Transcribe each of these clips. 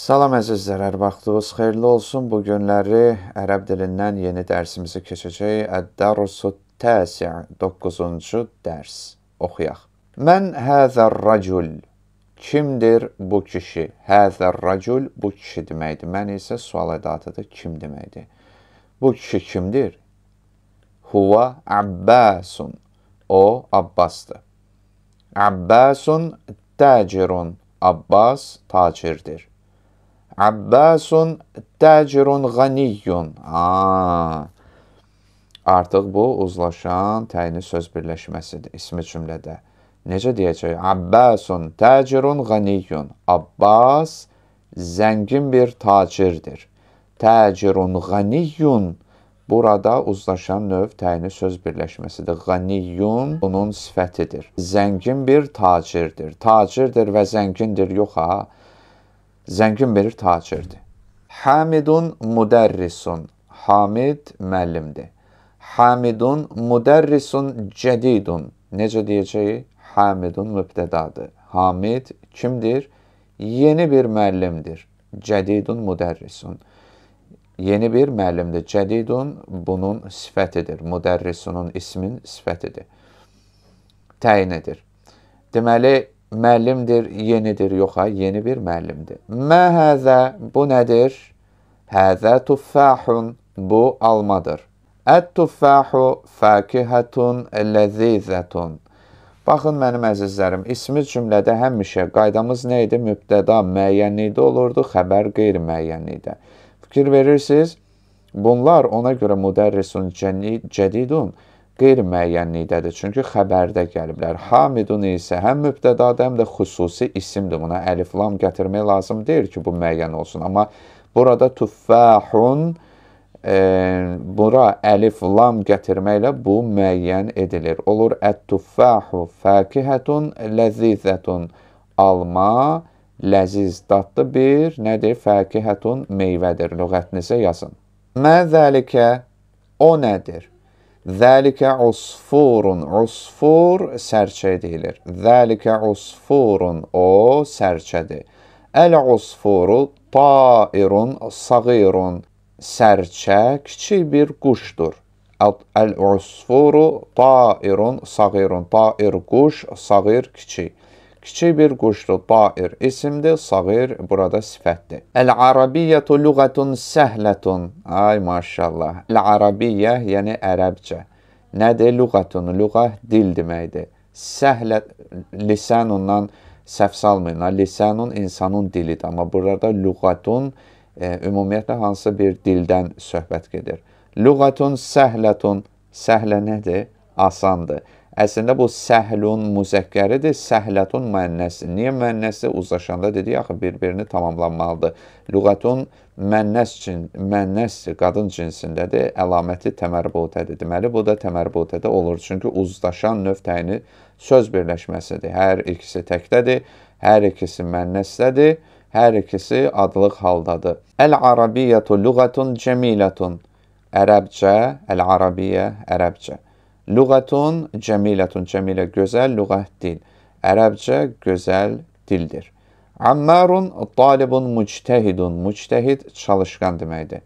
Salam əzizlər, hər vaxtınız xeyirli olsun. Bu günləri ərəb dilindən yeni dərsimizi keçəcək. Əd-Darsu Təsi' 9-cu dərs. Oxuyaq. Mən həzər racul. Kimdir bu kişi? Həzər racul bu kişi deməkdir. Mən isə sual ədatıdır. Kim deməkdir? Bu kişi kimdir? Huva Abbasun. O Abbasdır. Abbasun tacirun. Abbas tacirdir. Abbasun təcirun ğaniyyun. A. Artıq bu uzlaşan təyini söz birləşməsidir ismi cümlədə. Necə deyəcək? Abbasun təcirun ğaniyyun. Abbas zəngin bir tacirdir. Təcirun ğaniyyun Burada uzlaşan növ təyini söz birləşməsidir. Ğaniyyun onun sifətidir. Zəngin bir tacirdir. Tacirdir və zəngindir yox ha zəngin bir tacirdir. Hamidun müdərrisun. Hamid müəllimdir. Hamidun müdərrisun cədidun. Necə deyəcəyi? Hamidun mübtədadır. Hamid kimdir? Yeni bir müəllimdir. Cədidun müdərrisun. Yeni bir müəllimdir. Cədidun bunun sifətidir. Müdərrisunun ismin sifətidir. Təyin edir. Deməli, müəllimdir, yenidir. Yox, ha, yeni bir müəllimdir. Mə həzə, bu nədir? Həzə tuffahun, bu almadır. Ət-tuffahu fakihətun ləzizətun. Baxın mənim əzizlərim, ismi cümlədə həmişə qaydamız nə idi? Mübtəda müəyyənlikdə olurdu, xəbər qeyri-müəyyənlikdə. Fikir verirsiniz? Bunlar ona görə müdərrisun cədidun. Cəni, qeyri-müəyyənlikdədir. Çünki xəbərdə gəliblər. Hamidun isə həm mübtədadır, həm də xüsusi isimdir. Buna əlif lam gətirmək lazım deyil ki, bu müəyyən olsun. Amma burada tuffahun e, bura əlif lam gətirməklə bu müəyyən edilir. Olur ət-tuffahu fakihətun ləzizətun alma ləziz dadlı bir nədir? Fakihətun meyvədir. Lüğətinizə yazın. Mə zəlikə o nədir? Zəlikə usfurun. Usfur sərçə deyilir. Zəlikə usfurun. O sərçədir. Əl-usfuru tairun sagirun. Sərçə kiçik bir quşdur. Əl-usfuru tairun sagirun. Tair quş, sagir kiçik. Kiçik bir quşdur. Tair isimdir, sagir burada sifətdir. Əl-arabiyyətu lüğətun səhlətun. Ay maşallah. Əl-arabiyyə yəni ərəbcə. Nədir lüğətun? Lüğə dil deməkdir. Səhlə lisanundan səhv salmayın. Lisanun insanın dilidir, amma burada lüğətun e, ümumiyyətlə hansı bir dildən söhbət gedir. Lüğətun səhlətun. Səhlə nədir? Asandır. Əslində bu səhlun müzəkkəridir, səhlətun müənnəsdir. Niyə müənnəsdir? Uzlaşanda dedik, axı bir-birini tamamlanmalıdır. Lüğətun müənnəs, cin, müənnəs qadın cinsindədir, əlaməti təmərbutədir. Deməli, bu da təmərbutədə olur. Çünki uzlaşan növ təyini söz birləşməsidir. Hər ikisi təkdədir, hər ikisi müənnəsdədir, hər ikisi adlıq haldadır. Əl-Arabiyyətu lüğətun cəmilətun. Ərəbcə, Əl-Arabiyyə, Ərəbcə. Lüğətun cəmilətun cəmilə gözəl lüğət dil. Ərəbcə gözəl dildir. Ammarun talibun mujtahidun. Mujtahid çalışqan deməkdir.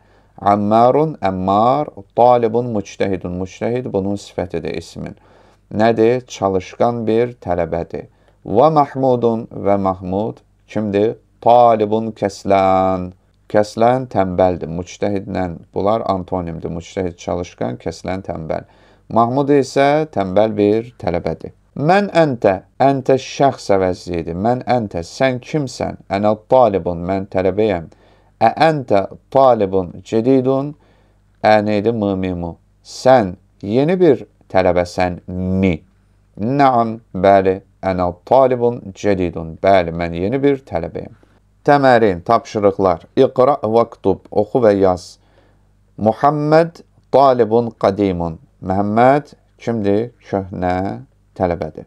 Ammarun əmmar, talibun mujtahidun. Mujtahid bunun sifətidir ismin. Nədir? Çalışqan bir tələbədir. Və Mahmudun və Mahmud kimdir? Talibun kəslən. Kəslən tənbəldir. Mujtahidlə bunlar antonimdir. Mujtahid çalışqan, kəslən tənbəl. Mahmud isə tənbəl bir tələbədir. Mən əntə, əntə şəxs əvəzliyidir. Mən əntə, sən kimsən? Ənə talibun, mən tələbəyəm. Ə əntə talibun cedidun, ə neydi mımimu? Sən yeni bir tələbəsən mi? Naam, bəli, ənə talibun cedidun. Bəli, mən yeni bir tələbəyəm. Təmərin, tapşırıqlar. İqra və ktub, oxu və yaz. Muhammed talibun qadimun. Məhəmməd kimdir? Köhnə tələbədir.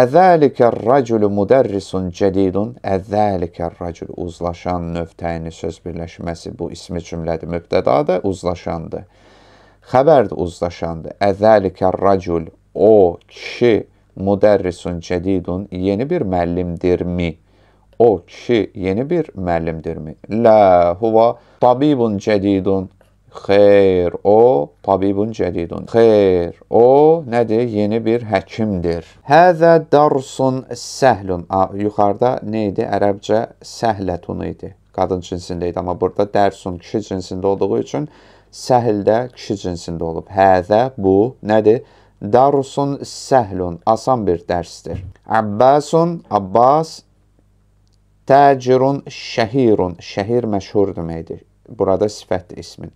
Əzəlikər raculu müdərrisun cədidun. Əzəlikər racul uzlaşan növ təyini söz birləşməsi bu ismi cümlədir. Mübtədadır, uzlaşandır. Xəbərdir, uzlaşandır. Əzəlikər racul o kişi müdərrisun cədidun yeni bir müəllimdirmi? O kişi yeni bir müəllimdirmi? La huva tabibun cədidun Xeyr, o tabibun cədidun. Xeyr, o nədir? Yeni bir həkimdir. Həzə darsun səhlun. A, yuxarıda nə idi? Ərəbcə səhlətun idi. Qadın cinsində idi, amma burada dərsun kişi cinsində olduğu üçün səhl də kişi cinsində olub. Həzə bu nədir? Darusun səhlun asan bir dərsdir. Abbasun Abbas Tacirun şəhirun. Şəhir məşhur deməkdir. Burada sifətdir ismin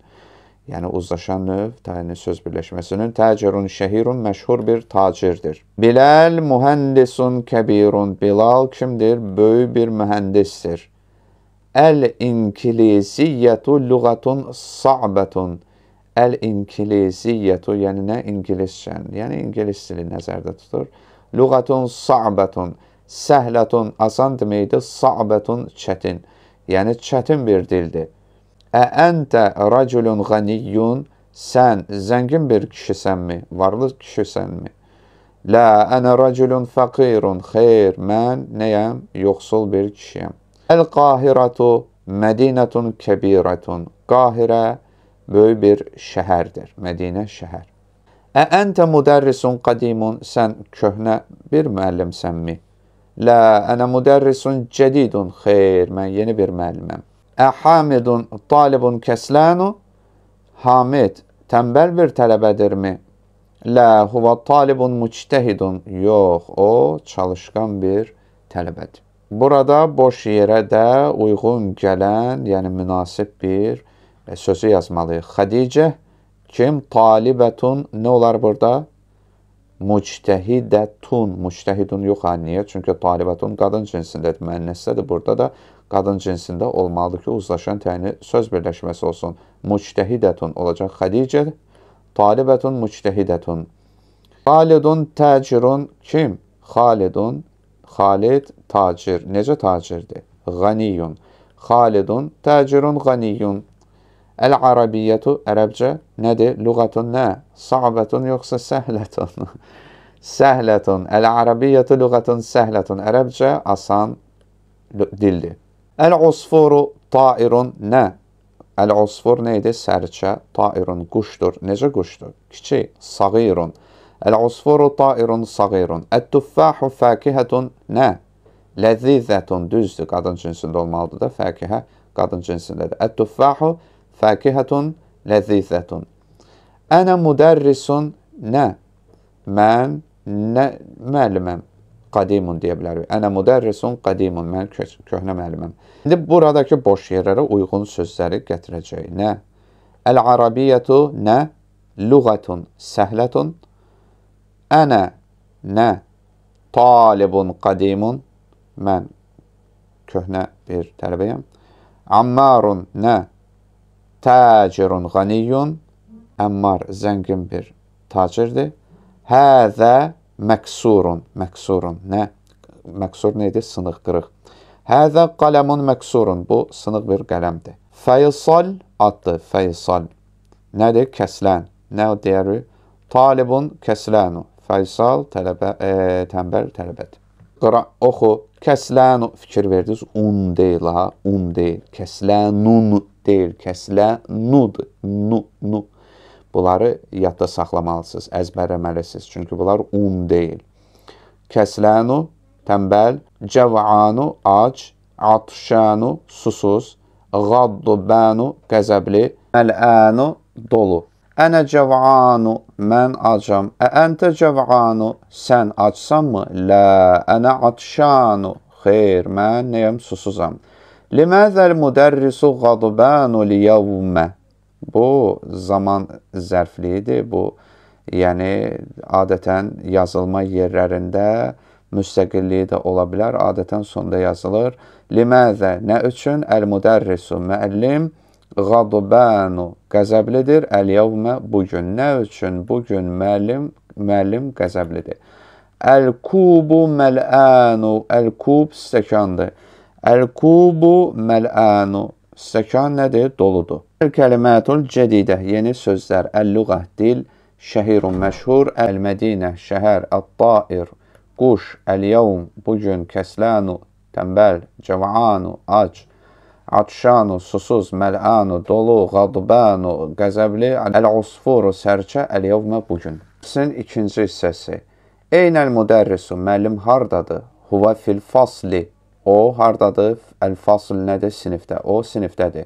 yəni uzlaşan növ tayini söz birləşməsinin tacirun şəhirun məşhur bir tacirdir. Bilal mühəndisun kəbirun. Bilal kimdir? Böyük bir mühəndisdir. Əl-inkilisiyyətu lüğatun sa'batun. Əl-inkilisiyyətu, yəni nə ingiliscən, yəni ingilis dili nəzərdə tutur. Lüğatun sa'batun. Səhlətun asan deməkdir, sa'batun çətin. Yəni çətin bir dildir. Ə əntə raculun ghaniyyun sən zəngin bir kişisənmi? Varlı kişisənmi? Lə ənə raculun fəqirun. Xeyr, mən nəyəm? Yoxsul bir kişiyəm. Əl-Qahiratu Mədinətun kəbirətun. Qahirə böyük bir şəhərdir. Mədinə şəhər. Ə əntə müdərrisun qadimun. Sən köhnə bir müəllimsənmi? Lə ənə müdərrisun cədidun. Xeyr, mən yeni bir müəlliməm. Əhamidun talibun kəslənu Hamid tənbəl bir tələbədirmi? Lə huva talibun müctəhidun. Yox, o çalışqan bir tələbədir. Burada boş yerə də uyğun gələn, yəni münasib bir e, sözü yazmalıyıq. Xədicə kim? Talibətun nə olar burada? Müctəhidətun. Müctəhidun yox, ha, niyə? Çünki talibətun qadın cinsindədir. Mənnəsdədir. Burada da qadın cinsində olmalıdır ki, uzlaşan təyini söz birləşməsi olsun. Müctəhidətun olacaq xədicə, talibətun müctəhidətun. Xalidun təcirun kim? Xalidun, Xalid tacir. Necə tacirdir? Qaniyun. Xalidun təcirun qaniyun. Əl-ərəbiyyətu ərəbcə nədir? Lüğətun nə? Sa'bətun yoxsa səhlətun? səhlətun. Əl-ərəbiyyətu lüğətun səhlətun. Ərəbcə asan dildir. Əl-usfuru tairun nə? Əl-usfur nə idi? Sərçə, tairun quşdur. Necə quşdur? Kiçik, sagirun. Əl-usfuru tairun sagirun. Ət-tuffahu fəkihətun nə? Ləzizətun düzdür. Qadın cinsində olmalıdır da fəkihə qadın cinsindədir. Ət-tuffahu fəkihətun ləzizətun. Ənə müdərrisun nə? Mən nə müəlliməm? qadimun deyə bilərik. Ənə müdərrisun qadimun, mən köhnə müəlliməm. İndi buradakı boş yerlərə uyğun sözləri gətirəcək. Nə? Əl-arabiyyətu nə? Lüğətun, səhlətun. Ənə nə? Talibun qadimun, mən köhnə bir tələbəyəm. Ammarun nə? Tacirun qaniyyun, Əmmar zəngin bir tacirdir. Həzə məksurun, məksurun, nə? Məksur nə idi? Sınıq, qırıq. Həzə qələmun məksurun, bu sınıq bir qələmdir. Fəysal addır, fəysal. Nədir? Kəsilən. Nə o deyəri? Talibun kəsilənu. Fəysal, tələbə, e, tənbəl, tələbədir. Qıra, oxu, kəsilənu fikir verdiniz. Un deyil ha, un deyil. Kəsilənun deyil, kəsilənud, nu, nu. Bunları yadda saxlamalısınız, əzbərləməlisiniz. Çünki bunlar un deyil. Kəslanu, tənbəl, cəvanu, ac, atşanu, susuz, qaddubanu, qəzəbli, əl'anu, dolu. Ənə cəvanu, mən acam. Ə əntə cəvanu, sən açsanmı? Lə, ənə atşanu. Xeyr, mən nəyəm susuzam. Liməzəl müdərrisu qadubanu liyavmə. Bu zaman zərfliyidir. Bu yəni adətən yazılma yerlərində müstəqilliyi də ola bilər. Adətən sonda yazılır. Liməzə nə üçün əl-müdərrisu müəllim qadubanu qəzəblidir. Əl-yevmə bu gün nə üçün bu gün müəllim müəllim qəzəblidir. Əl-kubu məl'anu əl-kub stəkandır. Əl-kubu məl'anu Stəkan nədir? Doludur. Kəlimətul cədidə, yeni sözlər, əl-lüğə, dil, şəhirun məşhur, əl-mədinə, şəhər, ət-tair, quş, əl-yəvm, bugün, kəslənu, tənbəl, cəvanu, ac, atşanu, susuz, məlanu, dolu, qadbanu, qəzəbli, əl-usfuru, sərçə, əl-yəvmə, bugün. Sin ikinci hissəsi. Eynəl müdərrisu, müəllim hardadır? Huva fil fasli, O hardadır? Əl-fasl nədir? Sinifdə. O sinifdədir.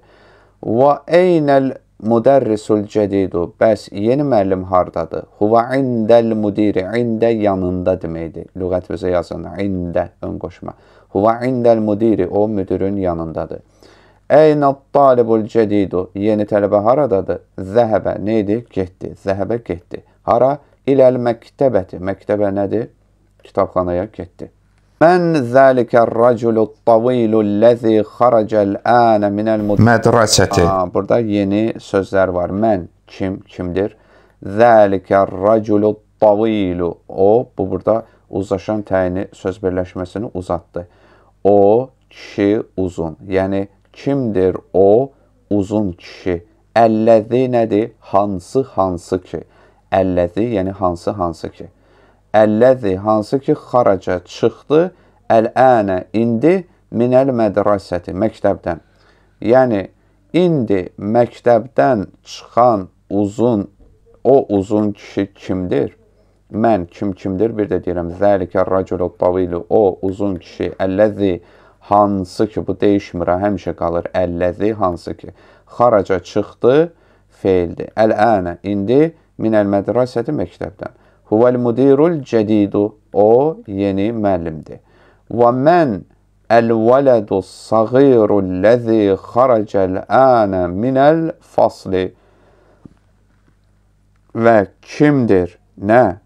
Və eynəl müdərrisul cədidu? Bəs yeni müəllim hardadır? Huva indəl müdiri. İndə yanında deməkdir. Lüğət bizə yazın. İndə ön qoşma. Huva indəl müdiri. O müdürün yanındadır. Eynə talibul cədidu? Yeni tələbə haradadır? Zəhəbə. Neydi? Getdi. Zəhəbə getdi. Hara? İləl məktəbəti. Məktəbə nədir? Kitabxanaya getdi. من ذلك الرجل الطويل الذي خرج الآن من المدرسة burada yeni sözler var. Mən kim kimdir? Zəlikə rəculü tavilu. O bu burada uzlaşan təyini söz birləşməsini uzatdı. O kişi uzun. Yəni kimdir o uzun kişi? Əlləzi nədir? Hansı hansı ki? Əlləzi yəni hansı hansı ki? Əlləzi hansı ki xaraca çıxdı əl-ənə indi minəl mədrasəti məktəbdən. Yəni indi məktəbdən çıxan uzun o uzun kişi kimdir? Mən kim kimdir? Bir də deyirəm zəlikə raculu tavilu o uzun kişi əlləzi hansı ki bu dəyişmir, həmişə qalır əlləzi hansı ki xaraca çıxdı feildir. Əl-ənə indi minəl mədrasəti məktəbdən. Huvel mudirul cedidu. O yeni müəllimdir. Və mən el-veledu sagiru lezi haracel ane minel fasli. Və kimdir? Nə?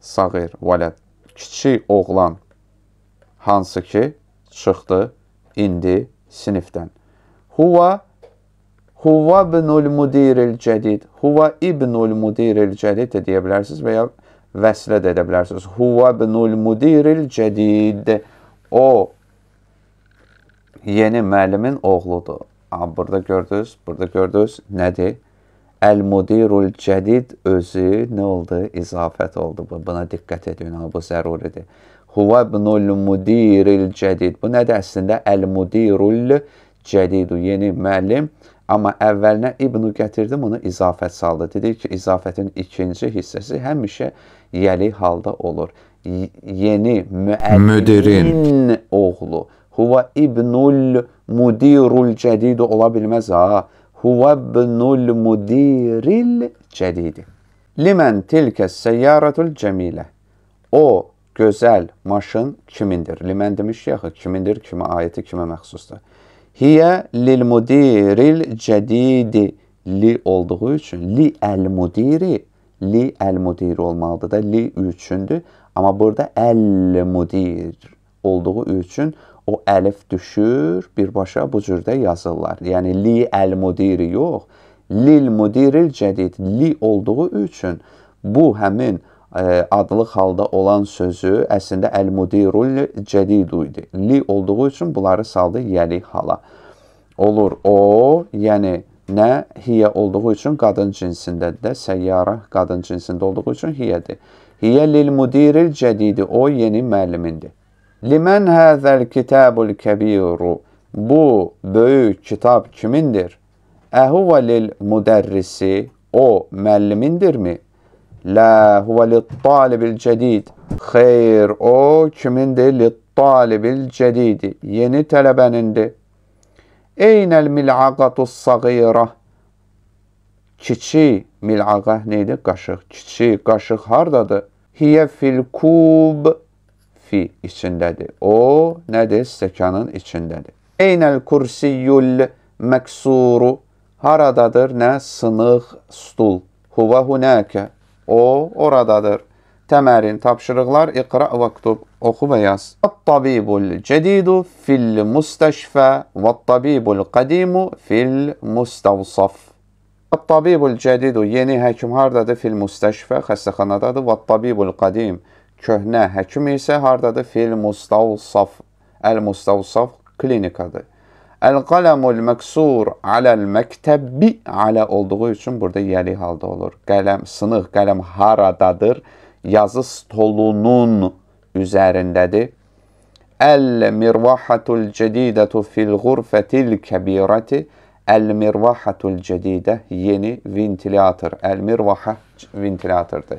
Sagir, vəled. Kiçik oğlan. Hansı ki, çıxdı indi sinifdən. Huva Huva ibnul mudiril cədid. Huva ibnul mudiril cədid də deyə bilərsiniz və ya vəslə də edə bilərsiniz. Huva ibnul mudiril cədid. O, yeni müəllimin oğludur. Ama burada gördünüz, burada gördünüz nədir? Əl-mudirul cədid özü nə oldu? İzafət oldu. Buna diqqət edin, bu zəruridir. Huva ibnul mudiril cədid. Bu nədir əslində? Əl-mudirul cədidu. Yeni müəllim Amma əvvəlinə İbnu gətirdim, onu izafət saldı. Dedik ki, izafətin ikinci hissəsi həmişə yəli halda olur. Yeni müəllimin oğlu. Huva ibnul mudirul cədidi ola bilməz ha. Huva ibnul mudiril cədidi. Limən tilkə səyyaratul cəmilə. O gözəl maşın kimindir? Limən demiş ki, axı kimindir, kimə aiddir, kimə məxsusdur? Hiyə lil mudiril cədidi li olduğu üçün li əl mudiri li əl mudiri olmalıdır da li üçündür. Amma burada əl mudir olduğu üçün o əlif düşür, birbaşa bu cürdə yazırlar. Yəni li əl mudiri yox, lil mudiril cədid li olduğu üçün bu həmin E, adlı halda olan sözü əslində əl-mudirul cədidu idi. Li olduğu üçün bunları saldı yəli hala. Olur o, yəni nə hiyə olduğu üçün qadın cinsindədir də, səyyara qadın cinsində olduğu üçün hiyədir. Hiyə lil-mudiril cədidi, o yeni müəllimindir. Limən həzəl kitabul kəbiru, bu böyük kitab kimindir? Əhuvə lil-müdərrisi, o müəllimindirmi? La huve talibil cedid. Xeyr o kimindir? talibil cedidi. Yeni tələbənindir. Eynəl mil'aqatus sagira. Kiçi mil'aqa neydi? Qaşıq. Kiçi qaşıq hardadır? Hiye fil kub fi içindədir. O nədir? Stəkanın içindədir. Eynəl kursiyul məksuru haradadır? Nə? Sınıq stul. Huva hunəkə. O oradadır. Təmərin tapşırıqlar iqra və ktub, oxu və yaz. At-tabibul cedidu fil mustəşfə və at-tabibul qadimu fil mustavsaf. At-tabibul cedidu yeni həkim hardadır? Fil mustəşfə xəstəxanadadır. Və at-tabibul qadim köhnə həkim isə hardadır? Fil mustavsaf. El-mustavsaf klinikadır. Əl-qaləmul məqsur aləl-məktəbbi alə olduğu üçün burada yəli halda olur. Qələm, sınıq qələm haradadır? Yazı stolunun üzərindədir. Əl-mirvahatul cədidətu fil-ğurfətil kəbirəti Əl-mirvahatul cədidə yeni ventilyator. Əl-mirvaha ventilyatordur.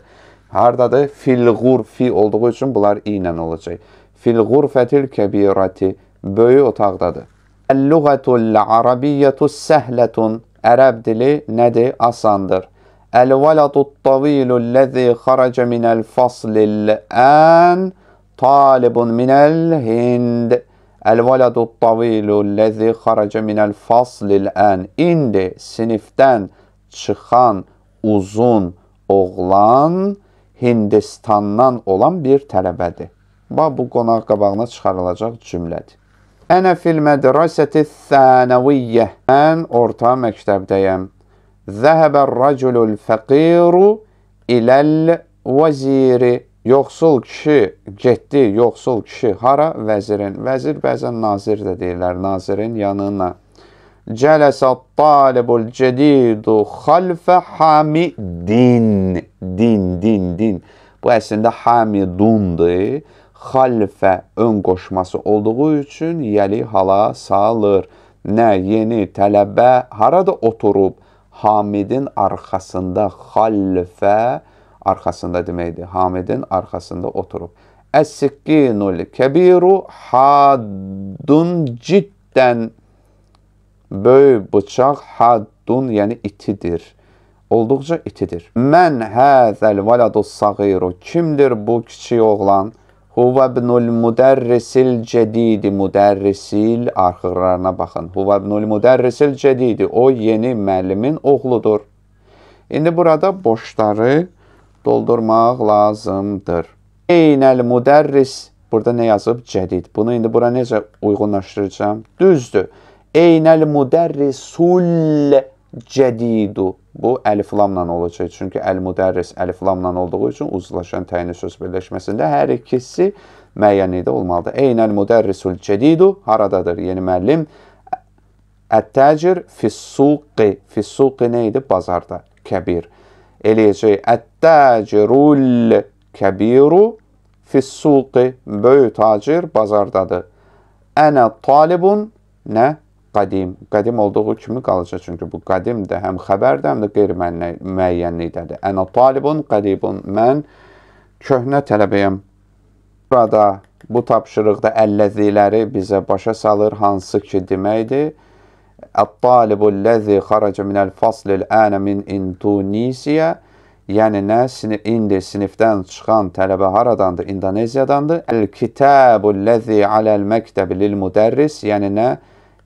Hardadır? Fil-ğurfi olduğu üçün bunlar i ilə olacaq. Fil-ğurfətil kəbirəti böyük otaqdadır. Əl-lüğətul arabiyyətü səhlətun. Ərəb dili nədir? Asandır. Əl-valatut tavilul ləzi xaracə minəl faslil ən talibun minəl hind. Əl-valadut tavilul ləzi xaracə minəl faslil ən. İndi sinifdən çıxan uzun oğlan Hindistandan olan bir tələbədir. Bax, bu qonaq qabağına çıxarılacaq cümlədir. Ənə fil mədrəsəti thənəviyyə. Mən orta məktəbdəyəm. Zəhəbər rəculul fəqiru iləl vəziri. Yoxsul kişi getdi, yoxsul kişi hara? Vəzirin. Vəzir bəzən nazir də deyirlər, nazirin yanına. Cələsə talibul cədidu xalfə hamidin. Din, din, din. Bu əslində hamidundur xalfə ön qoşması olduğu üçün yəli hala salır. Nə yeni tələbə harada oturub Hamidin arxasında xalfə arxasında deməkdir. Hamidin arxasında oturub. Əs-sikkinul kəbiru haddun ciddən böyük bıçaq haddun, yəni itidir. Olduqca itidir. Mən həzəl valadus sagiru kimdir bu kiçik oğlan? Huvəbnul müdərrisil cədidi, müdərrisil arxıqlarına baxın. Huvəbnul müdərrisil cədidi, o yeni müəllimin oğludur. İndi burada boşları doldurmaq lazımdır. Eynəl müdərris, burada nə yazıb? Cədid. Bunu indi bura necə uyğunlaşdıracağım? Düzdür. Eynəl müdərrisul cədid cədidu. Bu əliflamla olacaq. Çünki əl-müdərris əliflamla olduğu üçün uzlaşan təyinli söz birləşməsində hər ikisi müəyyənlikdə olmalıdır. Eynəl müdərrisul cədidu haradadır? Yeni müəllim Ət-təcir fissuqi. Fissuqi nə idi? Bazarda. Kəbir. Eləyəcək. Ət-təcirul kəbiru fissuqi. Böyük tacir bazardadır. Ənə talibun nə? qadim, qədim olduğu kimi qalacaq. Çünki bu qədim də həm xəbərdir, həm də qeyri-müəyyənlikdədir. Ənə talibun qadibun. Mən köhnə tələbəyəm. Burada bu tapşırıqda əlləziləri bizə başa salır, hansı ki deməkdir. Əl-talibu ləzi xaraca minəl faslil ənə min indunisiyə. Yəni nə? Sinif, indi sinifdən çıxan tələbə haradandır? İndoneziyadandır. Əl-kitabu ləzi aləl məktəbi lil müdərris. Yəni nə?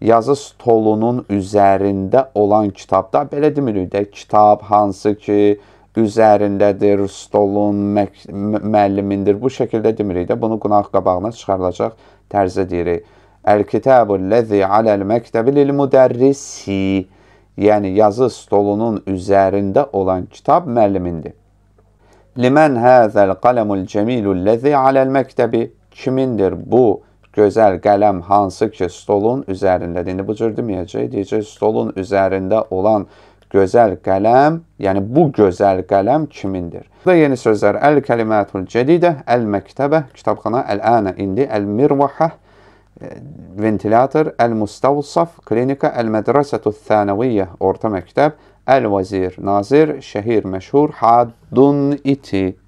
yazı stolunun üzərində olan kitabda belə demirik də, kitab hansı ki üzərindədir, stolun müəllimindir. Bu şəkildə demirik də, bunu qonaq qabağına çıxarılacaq tərzdə deyirik. Əl-kitabu ləzi aləl-məktəbi lil-müdərrisi. Yəni yazı stolunun üzərində olan kitab müəllimindir. Limən həzəl qaləmul cəmilu ləzi aləl-məktəbi. Kimindir bu? gözəl qələm hansı ki stolun üzərindədir. İndi bu cür deməyəcək, deyəcək stolun üzərində olan gözəl qələm, yəni bu gözəl qələm kimindir? Və yeni sözlər əl-kəlimatul cədidə, əl-məktəbə, kitabxana, əl-ənə, indi əl-mirvahə, e, ventilator, əl-mustavsaf, klinika, əl-mədrəsətü thənəviyyə, orta məktəb, əl-vazir, nazir, şəhir, məşhur, haddun iti,